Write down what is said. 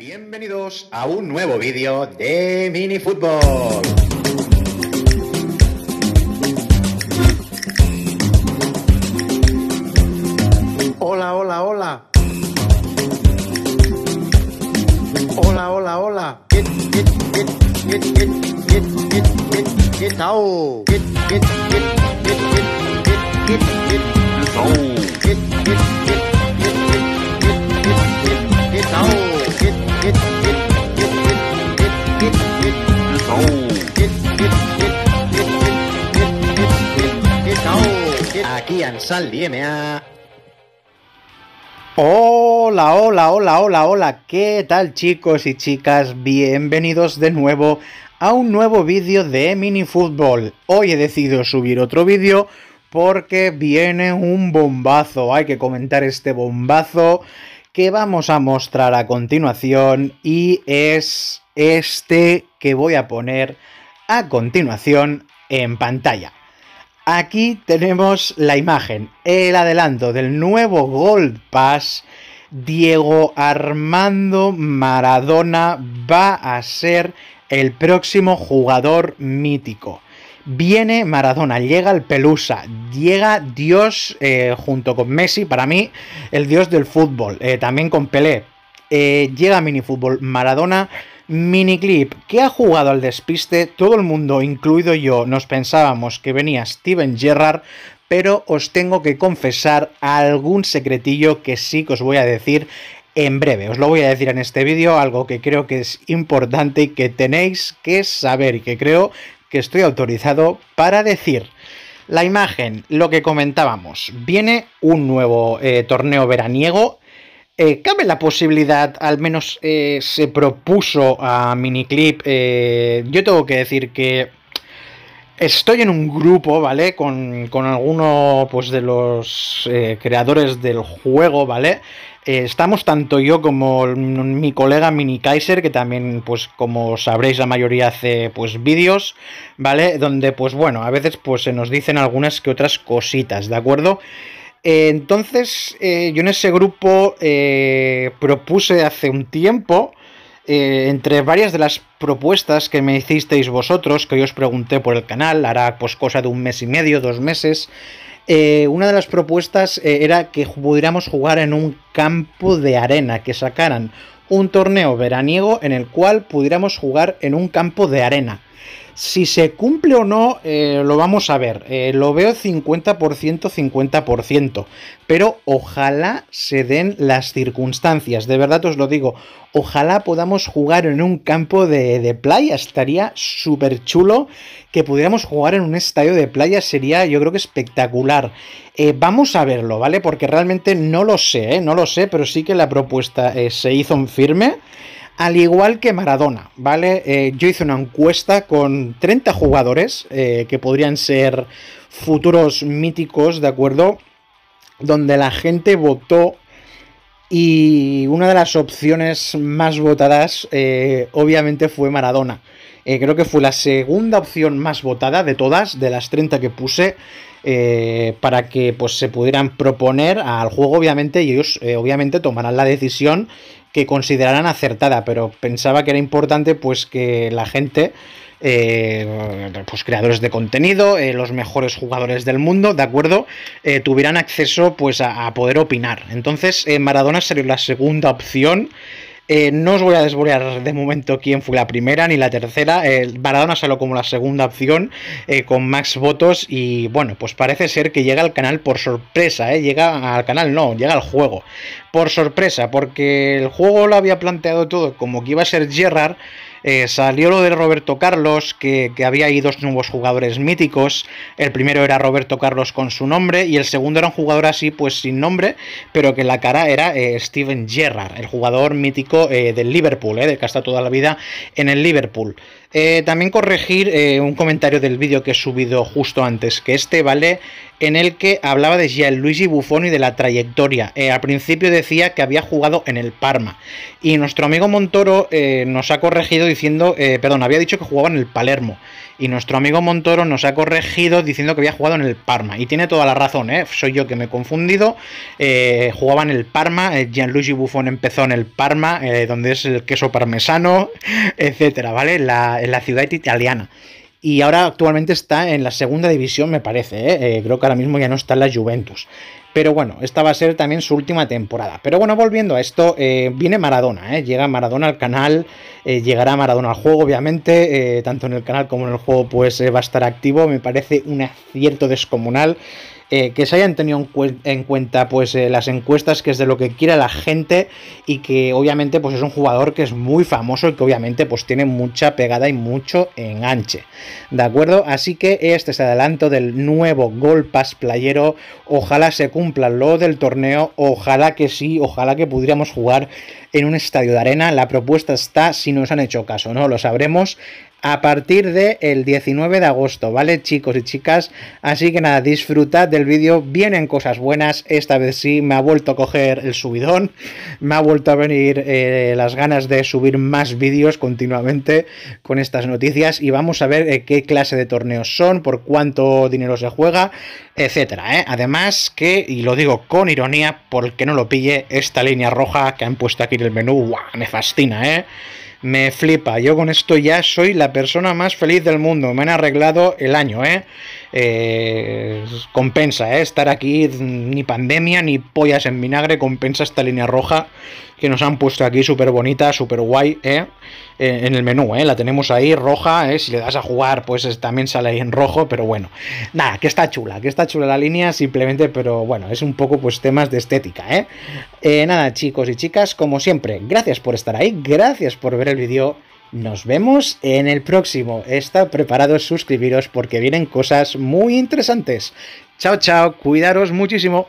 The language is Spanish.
Bienvenidos a un nuevo vídeo de Mini Fútbol. Hola, hola, hola. Hola, hola, hola. aquí en Sal DMA. Hola, hola, hola, hola, hola, ¿qué tal chicos y chicas? Bienvenidos de nuevo a un nuevo vídeo de Mini Fútbol. Hoy he decidido subir otro vídeo porque viene un bombazo, hay que comentar este bombazo que vamos a mostrar a continuación y es este que voy a poner a continuación en pantalla. Aquí tenemos la imagen, el adelanto del nuevo Gold Pass. Diego Armando Maradona va a ser el próximo jugador mítico. Viene Maradona, llega el Pelusa, llega Dios eh, junto con Messi, para mí el Dios del fútbol, eh, también con Pelé, Llega eh, llega Minifútbol Maradona miniclip que ha jugado al despiste, todo el mundo, incluido yo, nos pensábamos que venía Steven Gerrard, pero os tengo que confesar algún secretillo que sí que os voy a decir en breve. Os lo voy a decir en este vídeo, algo que creo que es importante y que tenéis que saber y que creo que estoy autorizado para decir. La imagen, lo que comentábamos, viene un nuevo eh, torneo veraniego eh, cabe la posibilidad, al menos eh, se propuso a Miniclip. Eh, yo tengo que decir que estoy en un grupo, ¿vale? Con, alguno pues, de los creadores del juego, ¿vale? estamos tanto yo como mi colega Mini Kaiser, que también, pues como sabréis, la mayoría hace pues vídeos, ¿vale? Donde, pues bueno, a veces pues se nos dicen algunas que otras cositas, ¿de acuerdo? entonces, eh, yo en ese grupo eh, propuse hace un tiempo, eh, entre varias de las propuestas que me hicisteis vosotros, que yo os pregunté por el canal, hará pues cosa de un mes y medio, dos meses, una de las propuestas era que pudiéramos jugar en un campo de arena, que sacaran un torneo veraniego en el cual pudiéramos jugar en un campo de arena. Si se cumple o no, eh, lo vamos a ver. Eh, lo veo 50%, 50%. Pero ojalá se den las circunstancias. De verdad os lo digo. Ojalá podamos jugar en un campo de, playa. Estaría súper chulo que pudiéramos jugar en un estadio de playa. Sería, yo creo que espectacular. Eh, vamos a verlo, ¿vale? Porque realmente no lo sé, no lo sé, pero sí que la propuesta se hizo en firme. Al igual que Maradona, ¿vale? Eh, yo hice una encuesta con 30 jugadores eh, que podrían ser futuros míticos, ¿de acuerdo? Donde la gente votó y una de las opciones más votadas eh, obviamente fue Maradona. creo que fue la segunda opción más votada de todas, de las 30 que puse. para que pues se pudieran proponer al juego obviamente y ellos obviamente tomarán la decisión que consideraran acertada, pero pensaba que era importante pues que la gente, eh, pues creadores de contenido, eh, los mejores jugadores del mundo, ¿de acuerdo? Eh, tuvieran acceso pues a, a poder opinar. Entonces eh, Maradona sería la segunda opción eh, no os voy a desborear de momento quién fue la primera ni la tercera. Eh, Baradona salió como la segunda opción eh, con Max votos y bueno, pues parece ser que llega al canal por sorpresa. Llega al canal, no, llega al juego. Por sorpresa, porque el juego lo había planteado todo como que iba a ser Gerrard. Eh, salió lo de Roberto Carlos, que, había ahí dos nuevos jugadores míticos. El primero era Roberto Carlos con su nombre y el segundo era un jugador así, pues sin nombre, pero que la cara era eh, Steven Gerrard, el jugador mítico eh, del Liverpool, del que ha toda la vida en el Liverpool. Eh, también corregir eh, un comentario del vídeo que he subido justo antes que este, ¿vale? En el que hablaba de Gianluigi Buffon y de la trayectoria. Eh, al principio decía que había jugado en el Parma. Y nuestro amigo Montoro nos ha corregido diciendo, perdón, había dicho que jugaba en el Palermo. Y nuestro amigo Montoro nos ha corregido diciendo que había jugado en el Parma. Y tiene toda la razón, ¿eh? Soy yo que me he confundido. jugaba en el Parma, Gianluigi Buffon empezó en el Parma, donde es el queso parmesano, etcétera, ¿vale? La, en la ciudad italiana. Y ahora actualmente está en la segunda división, me parece. ¿eh? Eh, creo que ahora mismo ya no está en la Juventus. Pero bueno, esta va a ser también su última temporada. Pero bueno, volviendo a esto, eh, viene Maradona, ¿eh? llega Maradona al canal, llegará Maradona al juego, obviamente, tanto en el canal como en el juego, pues va a estar activo. Me parece un acierto descomunal. Eh, que se hayan tenido en, cuenta pues eh, las encuestas, que es de lo que quiere la gente y que obviamente pues es un jugador que es muy famoso y que obviamente pues tiene mucha pegada y mucho enganche. ¿De acuerdo? Así que este es el adelanto del nuevo gol playero. Ojalá se cumpla lo del torneo, ojalá que sí, ojalá que pudiéramos jugar en un estadio de arena. La propuesta está si nos han hecho caso, ¿no? Lo sabremos a partir del 19 de agosto, ¿vale chicos y chicas? Así que nada, disfrutad del vídeo, vienen cosas buenas, esta vez sí, me ha vuelto a coger el subidón, me ha vuelto a venir eh, las ganas de subir más vídeos continuamente con estas noticias y vamos a ver eh, qué clase de torneos son, por cuánto dinero se juega, etcétera. ¿eh? Además que, y lo digo con ironía, porque no lo pille esta línea roja que han puesto aquí en el menú, me fascina, ¿eh? Me flipa, yo con esto ya soy la persona más feliz del mundo. Me han arreglado el año, ¿eh? eh, compensa eh, estar aquí, ni pandemia ni pollas en vinagre, compensa esta línea roja que nos han puesto aquí súper bonita, súper guay, eh, eh, en el menú, eh, la tenemos ahí roja, si le das a jugar pues también sale ahí en rojo, pero bueno, nada, que está chula, que está chula la línea simplemente, pero bueno, es un poco pues temas de estética, nada chicos y chicas, como siempre, gracias por estar ahí, gracias por ver el vídeo nos vemos en el próximo. Está preparado suscribiros porque vienen cosas muy interesantes. Chao, chao, cuidaros muchísimo.